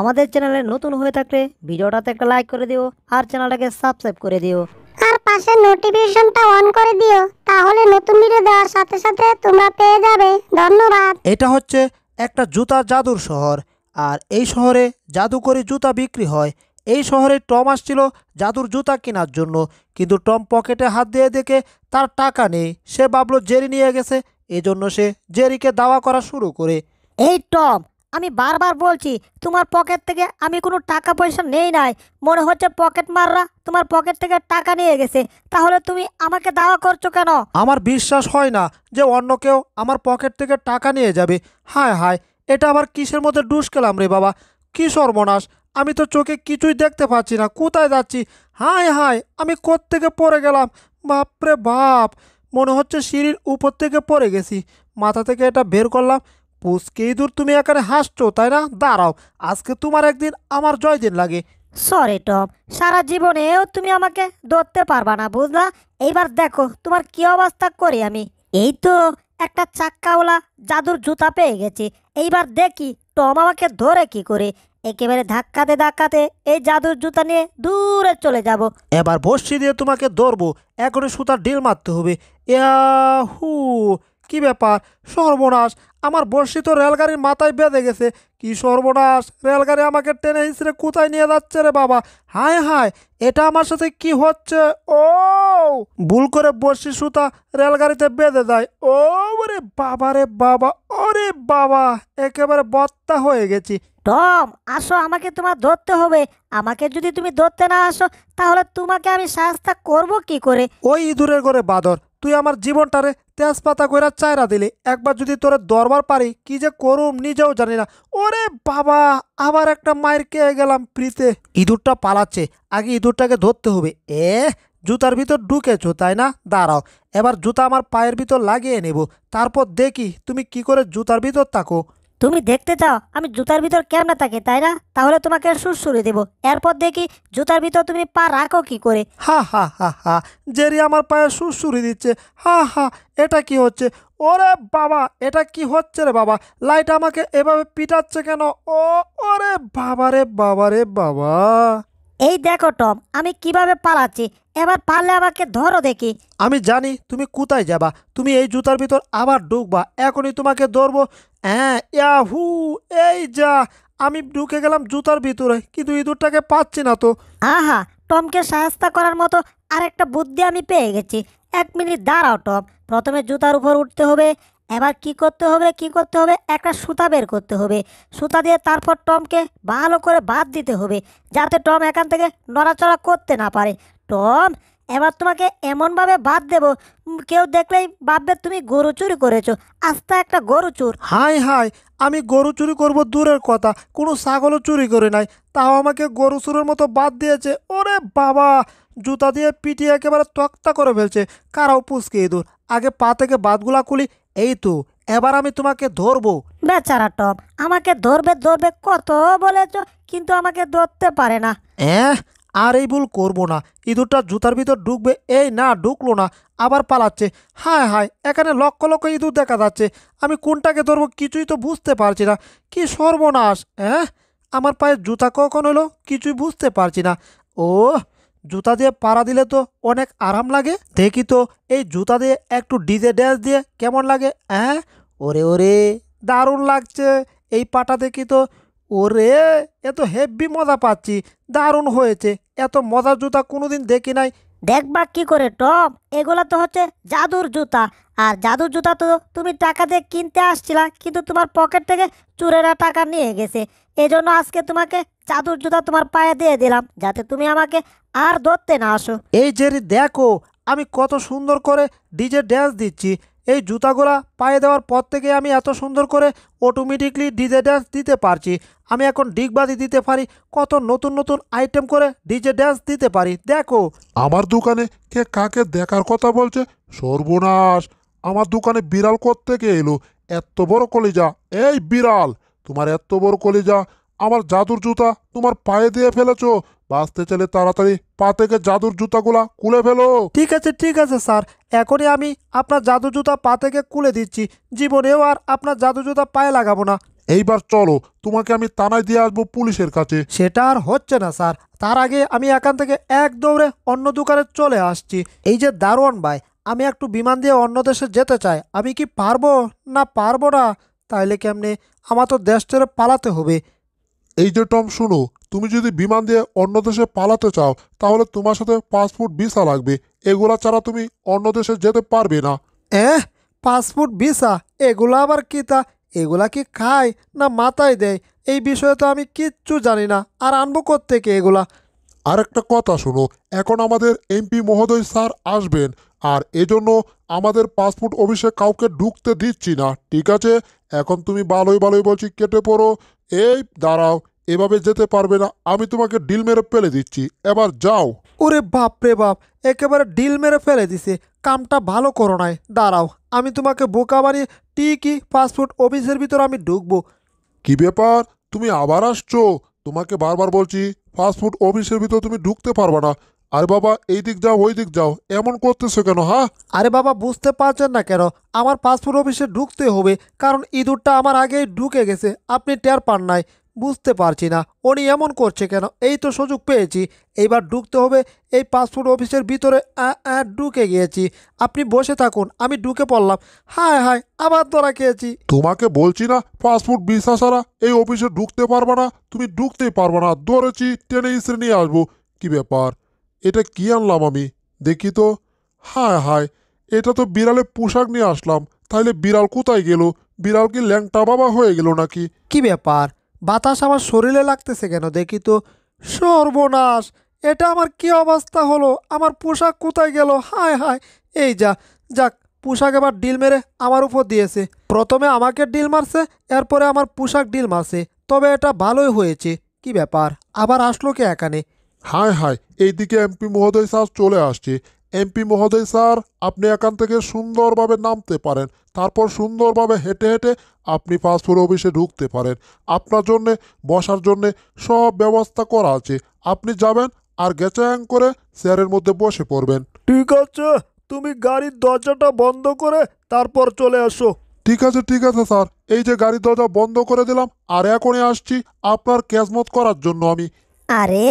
আমাদের চ্যানেলে নতুন হয়ে থাকলে ভিডিওটাতে একটা লাইক করে দিও আর চ্যানেলটাকে সাবস্ক্রাইব করে দিও আর পাশে নোটিফিকেশনটা অন করে দিও তাহলে নতুন ভিডিও দেওয়ার সাথে সাথে তোমরা পেয়ে যাবে ধন্যবাদ এটা হচ্ছে একটা জুতার জাদুর শহর আর এই শহরে জাদুকরি জুতা বিক্রি হয় এই শহরে টম আসছিল জাদুর জুতা কেনার জন্য কিন্তু টম পকেটে হাত দিয়ে দেখে তার টাকা নেই সে বাবলো জেরি নিয়ে গেছে এজন্য সে জেরিকে দাওয়া করা শুরু করে এই টম আমি বারবার বলছি তোমার পকেট থেকে আমি কোনো টাকা পয়সা নেই নাই মনে হচ্ছে পকেট মাররা তোমার পকেট থেকে টাকা নিয়ে গেছে তাহলে তুমি আমাকে দাওয়া করছো কেন আমার বিশ্বাস হয় না যে অন্য কেউ আমার পকেট থেকে টাকা নিয়ে যাবে হায় হায় এটা আবার কিসের মধ্যে ডুসকেলাম রে বাবা কী সর্বনাশ আমি তো চোখে কিছুই দেখতে পাচ্ছি না কোথায় যাচ্ছি হায় হায় আমি থেকে পড়ে গেলাম বাপরে বাপ মনে হচ্ছে সিঁড়ির উপর থেকে পড়ে গেছি মাথা থেকে এটা বের করলাম পুচকে ইঁদুর তুমি এখানে হাসছো তাই না দাঁড়াও আজকে তোমার একদিন আমার জয়দিন লাগে সরি টম সারা জীবনেও তুমি আমাকে ধরতে পারবা না বুঝলা এইবার দেখো তোমার কি অবস্থা করি আমি এই তো একটা চাক্কাওয়ালা জাদুর জুতা পেয়ে গেছি এইবার দেখি টম আমাকে ধরে কি করে একেবারে ধাক্কাতে ধাক্কাতে এই জাদুর জুতা নিয়ে দূরে চলে যাব এবার বসি দিয়ে তোমাকে ধরবো এখনই সুতার ডিল মারতে হবে হু কি ব্যাপার সর্বনাশ আমার বর্ষিত রেলগাড়ির মাথায় বেঁধে গেছে কি সর্বনাশ রেলগাড়ি আমাকে টেনে হিঁচড়ে কোথায় নিয়ে যাচ্ছে রে বাবা হায় হায় এটা আমার সাথে কি হচ্ছে ও ভুল করে বর্ষি সুতা রেলগাড়িতে বেঁধে যায় ও রে বাবা রে বাবা ওরে বাবা একেবারে বত্তা হয়ে গেছি টম আসো আমাকে তোমার ধরতে হবে আমাকে যদি তুমি ধরতে না আসো তাহলে তোমাকে আমি সাহসটা করব কি করে ওই ইঁদুরের করে বাদর তুই আমার জীবনটারে তেজপাতা কইরা চাইরা দিলি একবার যদি তোরা দরবার পারি কি যে করুম নিজেও জানি না ওরে বাবা আবার একটা মায়ের কে গেলাম প্রীতে ইঁদুরটা পালাচ্ছে আগে ইঁদুরটাকে ধরতে হবে এ জুতার ভিতর ঢুকেছো তাই না দাঁড়াও এবার জুতা আমার পায়ের ভিতর লাগিয়ে নেব তারপর দেখি তুমি কি করে জুতার ভিতর থাকো তুমি দেখতে চাও আমি জুতার ভিতর কেমন থাকি তাই না তাহলে তোমাকে সুরসুরে দেব এরপর দেখি জুতার ভিতর তুমি পা রাখো কি করে হা হা হা হা জেরি আমার পায়ে সুরসুরে দিচ্ছে হা হা এটা কি হচ্ছে ওরে বাবা এটা কি হচ্ছে রে বাবা লাইট আমাকে এভাবে পিটাচ্ছে কেন ও ওরে বাবা রে বাবা রে বাবা এই দেখো টম আমি কিভাবে পালাচ্ছি এবার পারলে আমাকে ধরো দেখি আমি জানি তুমি কোথায় যাবা তুমি এই জুতার ভিতর আবার ঢুকবা এখনই তোমাকে ধরবো হ্যাঁ ইয়াহু এই যা আমি ঢুকে গেলাম জুতার ভিতরে কিন্তু ইঁদুরটাকে পাচ্ছি না তো আহা টমকে সাহায্য করার মতো আরেকটা বুদ্ধি আমি পেয়ে গেছি এক মিনিট দাঁড়াও টম প্রথমে জুতার উপর উঠতে হবে এবার কি করতে হবে কি করতে হবে একটা সুতা বের করতে হবে সুতা দিয়ে তারপর টমকে ভালো করে বাদ দিতে হবে যাতে টম এখান থেকে নড়াচড়া করতে না পারে টম এবার তোমাকে এমনভাবে বাদ দেব কেউ দেখলেই ভাববে তুমি গরু চুরি করেছো আস্তে একটা গরু চুর হাই হাই আমি গরু চুরি করব দূরের কথা কোনো ছাগলও চুরি করে নাই তাও আমাকে গরু চুরের মতো বাদ দিয়েছে ওরে বাবা জুতা দিয়ে পিটিয়ে একেবারে তক্তা করে ফেলছে কারাও পুচকে ইঁদুর আগে পা থেকে বাদগুলা খুলি এই তো এবার আমি তোমাকে ধরবো বেচারা টপ আমাকে ধরবে ধরবে কত বলেছ কিন্তু আমাকে ধরতে পারে না হ্যাঁ আর এই ভুল করবো না ইঁদুরটা জুতার ভিতর ঢুকবে এই না ঢুকলো না আবার পালাচ্ছে হায় হায় এখানে লক্ষ লক্ষ ইঁদুর দেখা যাচ্ছে আমি কোনটাকে ধরবো কিছুই তো বুঝতে পারছি না কি সর্বনাশ হ্যাঁ আমার পায়ে জুতা কখন হলো কিছুই বুঝতে পারছি না ও জুতা দিয়ে পাড়া দিলে তো অনেক আরাম লাগে দেখি তো এই জুতা দিয়ে একটু ডিজে ড্যান্স দিয়ে কেমন লাগে হ্যাঁ ওরে ওরে দারুণ লাগছে এই পাটা দেখি তো ওরে এত হেভি মজা পাচ্ছি দারুণ হয়েছে এত মজার জুতা কোনোদিন দেখি নাই দেখবা কি করে টপ এগুলো তো হচ্ছে জাদুর জুতা আর জাদুর জুতা তো তুমি টাকা দিয়ে কিনতে আসছিলা কিন্তু তোমার পকেট থেকে চোরেরা টাকা নিয়ে গেছে এজন্য আজকে তোমাকে চাদর জুতা তোমার পায়ে দিয়ে দিলাম যাতে তুমি আমাকে আর ধরতে না আসো এই যে দেখো আমি কত সুন্দর করে ডিজে ড্যান্স দিচ্ছি এই জুতাগুলা পায়ে দেওয়ার পর থেকে আমি এত সুন্দর করে অটোমেটিকলি ডিজে ড্যান্স দিতে পারছি আমি এখন ডিগবাজি দিতে পারি কত নতুন নতুন আইটেম করে ডিজে ড্যান্স দিতে পারি দেখো আমার দোকানে কে কাকে দেখার কথা বলছে সর্বনাশ আমার দোকানে বিড়াল থেকে এলো এত বড় কলিজা এই বিড়াল তোমার এত বড় কলিজা আমার জাদুর জুতা তোমার পায়ে দিয়ে ফেলেছ বাঁচতে চাইলে তাড়াতাড়ি পা থেকে জাদুর জুতাগুলা কুলে ফেলো ঠিক আছে ঠিক আছে স্যার এখনই আমি আপনার জাদুর জুতা পা থেকে কুলে দিচ্ছি জীবনেও আর আপনার জাদুর জুতা পায়ে লাগাবো না এইবার চলো তোমাকে আমি তানায় দিয়ে আসবো পুলিশের কাছে সেটা আর হচ্ছে না স্যার তার আগে আমি এখান থেকে এক দৌড়ে অন্য দোকানে চলে আসছি এই যে দারোয়ান ভাই আমি একটু বিমান দিয়ে অন্য দেশে যেতে চাই আমি কি পারবো না পারবো না তাহলে কেমনে আমার তো দেশ ছেড়ে পালাতে হবে এই যে টম শুনো তুমি যদি বিমান দিয়ে অন্য দেশে পালাতে চাও তাহলে তোমার সাথে পাসপোর্ট ভিসা লাগবে এগুলা ছাড়া তুমি অন্য দেশে যেতে পারবে না এহ পাসপোর্ট ভিসা এগুলো আবার কি তা এগুলা কি খায় না মাথায় দেয় এই বিষয়ে তো আমি কিচ্ছু জানি না আর আনবো থেকে এগুলা আরেকটা কথা শোনো এখন আমাদের এমপি মহোদয় স্যার আসবেন আর এজন্য আমাদের পাসপোর্ট অফিসে কাউকে ঢুকতে দিচ্ছি না ঠিক আছে এখন তুমি বালোই বালোই বলছি কেটে পড়ো এই দাঁড়াও এভাবে যেতে পারবে না আমি তোমাকে ডিল মেরে ফেলে দিচ্ছি এবার যাও ওরে বাপ রে বাপ একেবারে ডিল মেরে ফেলে দিছে কামটা ভালো করো নাই দাঁড়াও আমি তোমাকে বোকা বানিয়ে টিকি ফাস্টফুড অফিসের ভিতর আমি ঢুকবো কি ব্যাপার তুমি আবার আসছো তোমাকে বারবার বলছি ফাস্টফুড অফিসের ভিতর তুমি ঢুকতে পারবা না আরে বাবা এই দিক যাও ওই দিক যাও এমন করতেছো কেন হ্যাঁ আরে বাবা বুঝতে পারছেন না কেন আমার পাসপোর্ট অফিসে ঢুকতে হবে কারণ ইঁদুরটা আমার আগেই ঢুকে গেছে আপনি টের পান নাই বুঝতে পারছি না উনি এমন করছে কেন এই তো সুযোগ পেয়েছি এইবার ঢুকতে হবে এই পাসপোর্ট অফিসের ভিতরে ঢুকে গিয়েছি আপনি বসে থাকুন আমি ঢুকে পড়লাম হায় হায় আবার ধরা খেয়েছি তোমাকে বলছি না পাসপোর্ট ভিসা ছাড়া এই অফিসে ঢুকতে পারবা না তুমি ঢুকতেই পারবা না ধরেছি ট্রেনে ইসরে নিয়ে আসবো কি ব্যাপার এটা কি আনলাম আমি দেখি তো হায় হায় এটা তো বিড়ালে পোশাক নিয়ে আসলাম তাহলে বিড়াল কোথায় গেল বিড়াল কি ল্যাংটা বাবা হয়ে গেল নাকি কি ব্যাপার বাতাস আমার শরীরে লাগতেছে কেন দেখি তো সর্বনাশ এটা আমার কি অবস্থা হলো আমার পোশাক কোথায় গেল হায় হায় এই যা যাক পোশাক এবার ডিল মেরে আমার উপর দিয়েছে প্রথমে আমাকে ডিল মারছে এরপরে আমার পোশাক ডিল মারছে তবে এটা ভালোই হয়েছে কি ব্যাপার আবার আসলো কে এখানে হায় হায় এইদিকে এমপি মহোদয় স্যার চলে আসছে এমপি মহোদয় স্যার আপনি এখান থেকে সুন্দরভাবে নামতে পারেন তারপর সুন্দরভাবে হেঁটে হেঁটে আপনি পাসপোর্ট অফিসে ঢুকতে পারেন আপনার জন্যে বসার জন্যে সব ব্যবস্থা করা আছে আপনি যাবেন আর গেচাং করে চেয়ারের মধ্যে বসে পড়বেন ঠিক আছে তুমি গাড়ির দরজাটা বন্ধ করে তারপর চলে আসো ঠিক আছে ঠিক আছে স্যার এই যে গাড়ির দরজা বন্ধ করে দিলাম আর এখনই আসছি আপনার ক্যাশমত করার জন্য আমি আরে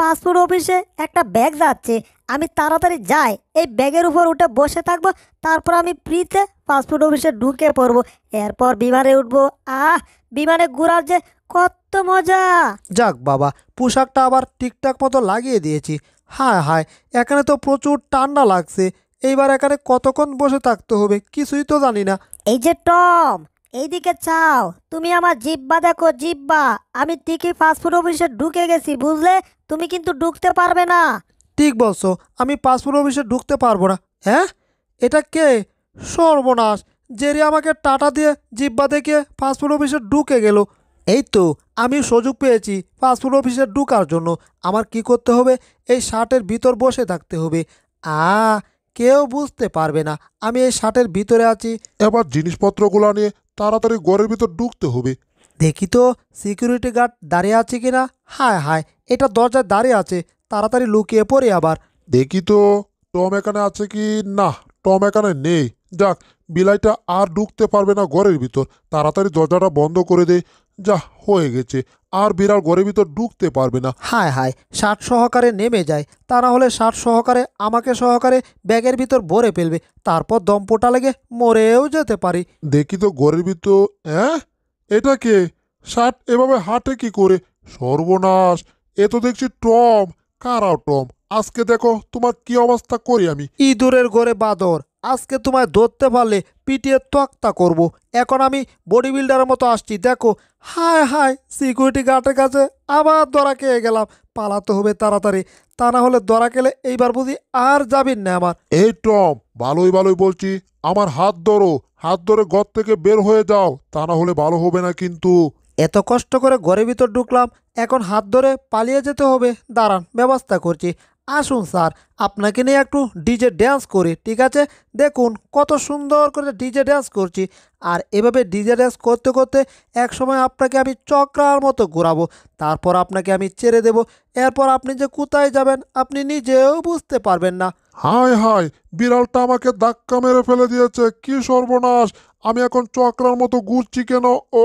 পাসপোর্ট অফিসে একটা ব্যাগ যাচ্ছে আমি তাড়াতাড়ি যাই এই ব্যাগের উপর উঠে বসে থাকবো তারপর আমি ফ্রিতে পাসপোর্ট অফিসে ঢুকে পড়বো এরপর বিমানে উঠবো আহ বিমানে ঘুরার যে কত মজা যাক বাবা পোশাকটা আবার ঠিকঠাক মতো লাগিয়ে দিয়েছি হ্যাঁ হ্যাঁ এখানে তো প্রচুর ঠান্ডা লাগছে এইবার এখানে কতক্ষণ বসে থাকতে হবে কিছুই তো জানি না এই যে টম এইদিকে চাও তুমি আমার জিব্বা দেখো জিব্বা আমি ঠিকই ফাস্টফুড অফিসে ঢুকে গেছি বুঝলে তুমি কিন্তু ঢুকতে পারবে না ঠিক বলছো আমি পাসপোর্ট অফিসে ঢুকতে পারবো না হ্যাঁ এটা কে সর্বনাশ জেরি আমাকে টাটা দিয়ে জিব্বা দেখে পাসপোর্ট অফিসে ঢুকে গেল এই তো আমি সুযোগ পেয়েছি পাসপোর্ট অফিসে ঢুকার জন্য আমার কি করতে হবে এই শার্টের ভিতর বসে থাকতে হবে আ কেউ বুঝতে পারবে না আমি এই শার্টের ভিতরে আছি এবার জিনিসপত্রগুলো নিয়ে তাড়াতাড়ি ঘরের ভিতর ঢুকতে হবে দেখি তো সিকিউরিটি গার্ড দাঁড়িয়ে আছে কিনা হায় হায় এটা দরজায় দাঁড়িয়ে আছে তাড়াতাড়ি লুকিয়ে পড়ে আবার দেখি তো টম এখানে আছে কি না টম এখানে নেই যাক বিলাইটা আর ঢুকতে পারবে না ঘরের ভিতর তাড়াতাড়ি দরজাটা বন্ধ করে দে যা হয়ে গেছে আর বিড়াল ঘরের ভিতর ঢুকতে পারবে না হায় হায় ষাট সহকারে নেমে যায় তা না হলে ষাট সহকারে আমাকে সহকারে ব্যাগের ভিতর ভরে ফেলবে তারপর দম্পটা লেগে মরেও যেতে পারি দেখি তো ঘরের ভিতর হ্যাঁ এটা কে ষাট এভাবে হাটে কি করে সর্বনাশ এ তো দেখছি টম কারাও টম আজকে দেখো তোমার কি অবস্থা করি আমি ইঁদুরের ঘরে বাদর আজকে তোমায় ধরতে পারলে পিটিয়ে তোয়াক্তা করব। এখন আমি বডি বিল্ডারের মতো আসছি দেখো হায় হায় সিকিউরিটি গার্ডের কাছে আবার দরা খেয়ে গেলাম পালাতে হবে তাড়াতাড়ি তা না হলে দরা খেলে এইবার বুঝি আর যাবেন না আমার এই টম ভালোই ভালোই বলছি আমার হাত ধরো হাত ধরে ঘর থেকে বের হয়ে যাও তা না হলে ভালো হবে না কিন্তু এত কষ্ট করে ঘরের ভিতর ঢুকলাম এখন হাত ধরে পালিয়ে যেতে হবে দাঁড়ান ব্যবস্থা করছি আসুন স্যার আপনাকে নিয়ে একটু ডিজে ড্যান্স করি ঠিক আছে দেখুন কত সুন্দর করে ডিজে ড্যান্স করছি আর এভাবে ডিজে ড্যান্স করতে করতে একসময় আপনাকে আমি চক্রার মতো ঘোরাবো তারপর আপনাকে আমি ছেড়ে দেব এরপর আপনি যে কোথায় যাবেন আপনি নিজেও বুঝতে পারবেন না হায় হায় বিড়ালটা আমাকে ধাক্কা মেরে ফেলে দিয়েছে কি সর্বনাশ আমি এখন চক্রার মতো ঘুরছি কেন ও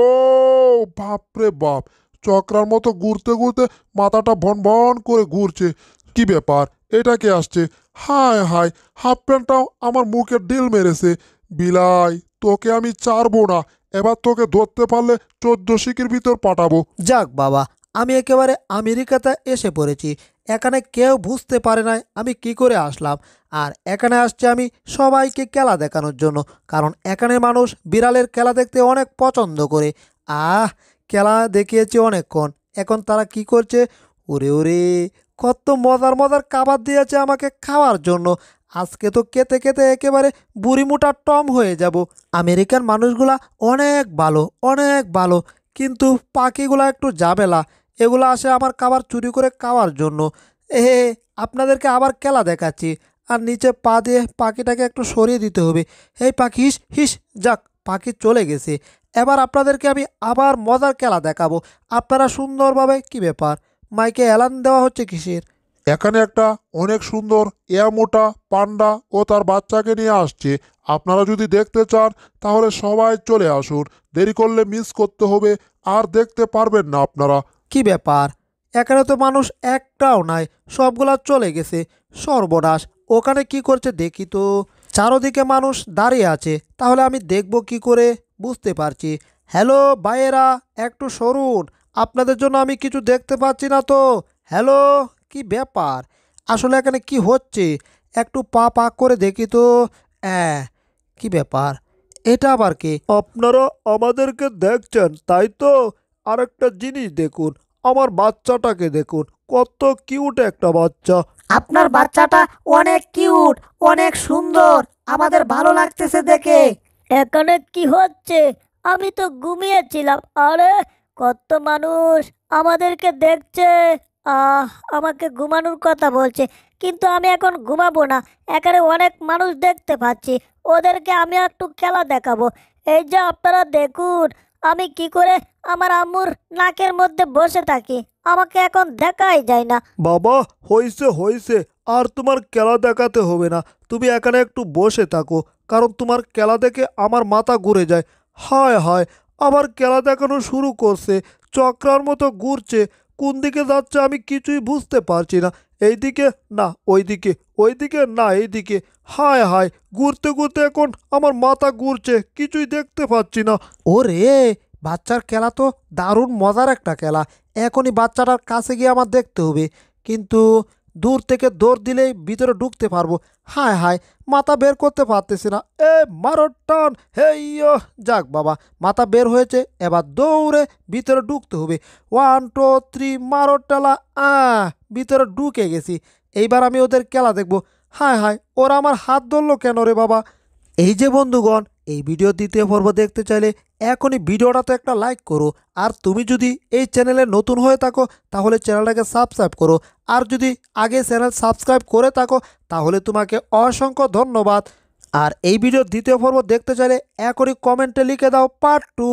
বাপরে বাপ চক্রার মতো ঘুরতে ঘুরতে মাথাটা ভন ভন করে ঘুরছে কি ব্যাপার এটাকে আসছে হায় হায় হাফ প্যান্টটাও আমার মুখে ডিল মেরেছে বিলাই তোকে আমি চারবো না এবার তোকে ধরতে পারলে চোদ্দ শিকির ভিতর পাঠাবো যাক বাবা আমি একেবারে আমেরিকাতে এসে পড়েছি এখানে কেউ বুঝতে পারে নাই আমি কি করে আসলাম আর এখানে আসছে আমি সবাইকে খেলা দেখানোর জন্য কারণ এখানে মানুষ বিড়ালের খেলা দেখতে অনেক পছন্দ করে আহ খেলা দেখিয়েছি অনেকক্ষণ এখন তারা কি করছে ওরে ওরে কত মজার মজার খাবার দিয়েছে আমাকে খাওয়ার জন্য আজকে তো কেতে কেতে একেবারে বুড়িমোটা টম হয়ে যাব আমেরিকান মানুষগুলা অনেক ভালো অনেক ভালো কিন্তু পাখিগুলা একটু যাবেলা এগুলো আসে আমার খাবার চুরি করে খাওয়ার জন্য এ আপনাদেরকে আবার খেলা দেখাচ্ছি আর নিচে পা দিয়ে পাখিটাকে একটু সরিয়ে দিতে হবে এই পাখি হিস হিস যাক পাখি চলে গেছে এবার আপনাদেরকে আমি আবার মজার খেলা দেখাবো আপনারা সুন্দরভাবে কি ব্যাপার মাইকে অ্যালান দেওয়া হচ্ছে কিসের এখানে একটা অনেক সুন্দর এয়া মোটা পান্ডা ও তার বাচ্চাকে নিয়ে আসছে আপনারা যদি দেখতে চান তাহলে সবাই চলে আসুন দেরি করলে মিস করতে হবে আর দেখতে পারবেন না আপনারা কি ব্যাপার এখানে তো মানুষ একটাও নাই সবগুলা চলে গেছে সর্বনাশ ওখানে কি করছে দেখি তো চারোদিকে মানুষ দাঁড়িয়ে আছে তাহলে আমি দেখব কি করে বুঝতে পারছি হ্যালো বাইরা একটু সরুন আপনাদের জন্য আমি কিছু দেখতে পাচ্ছি না তো হ্যালো কি ব্যাপার আসলে এখানে কি হচ্ছে একটু পা পা করে দেখি তো হ্যাঁ কি ব্যাপার এটা আবার কি আপনারা আমাদেরকে দেখছেন তাই তো আরেকটা জিনিস দেখুন আমার বাচ্চাটাকে দেখুন কত কিউট একটা বাচ্চা আপনার বাচ্চাটা অনেক কিউট অনেক সুন্দর আমাদের ভালো লাগতেছে দেখে এখানে কি হচ্ছে আমি তো ঘুমিয়েছিলাম আরে কত মানুষ আমাদেরকে দেখছে আহ আমাকে ঘুমানোর কথা বলছে কিন্তু আমি এখন ঘুমাবো না এখানে অনেক মানুষ দেখতে পাচ্ছি ওদেরকে আমি একটু খেলা দেখাবো এই যে আপনারা দেখুন আমি কি করে আমার আম্মুর নাকের মধ্যে বসে থাকি আমাকে এখন দেখাই যায় না বাবা হইছে হইছে আর তোমার খেলা দেখাতে হবে না তুমি এখানে একটু বসে থাকো কারণ তোমার খেলা দেখে আমার মাথা ঘুরে যায় হায় হায় আবার খেলা দেখানো শুরু করছে চক্রার মতো ঘুরছে কোন দিকে যাচ্ছে আমি কিছুই বুঝতে পারছি না এইদিকে না ওইদিকে ওইদিকে না এইদিকে হায় হায় ঘুরতে ঘুরতে এখন আমার মাথা ঘুরছে কিছুই দেখতে পাচ্ছি না ওরে বাচ্চার খেলা তো দারুণ মজার একটা খেলা এখনই বাচ্চাটার কাছে গিয়ে আমার দেখতে হবে কিন্তু দূর থেকে দৌড় দিলেই ভিতরে ঢুকতে পারবো হায় হায় মাথা বের করতে পারতেছি না এ মারো টান ইয় যাক বাবা মাথা বের হয়েছে এবার দৌড়ে ভিতরে ঢুকতে হবে ওয়ান টু থ্রি মারো টালা আ ভিতরে ঢুকে গেছি এইবার আমি ওদের খেলা দেখব হায় হায় ওরা আমার হাত ধরলো কেন রে বাবা এই যে বন্ধুগণ এই ভিডিও দ্বিতীয় পর্ব দেখতে চাইলে এখনই ভিডিওটাতে একটা লাইক করো আর তুমি যদি এই চ্যানেলে নতুন হয়ে থাকো তাহলে চ্যানেলটাকে সাবস্ক্রাইব করো আর যদি আগে চ্যানেল সাবস্ক্রাইব করে থাকো তাহলে তোমাকে অসংখ্য ধন্যবাদ আর এই ভিডিওর দ্বিতীয় পর্ব দেখতে চাইলে এখনই কমেন্টে লিখে দাও পার্ট টু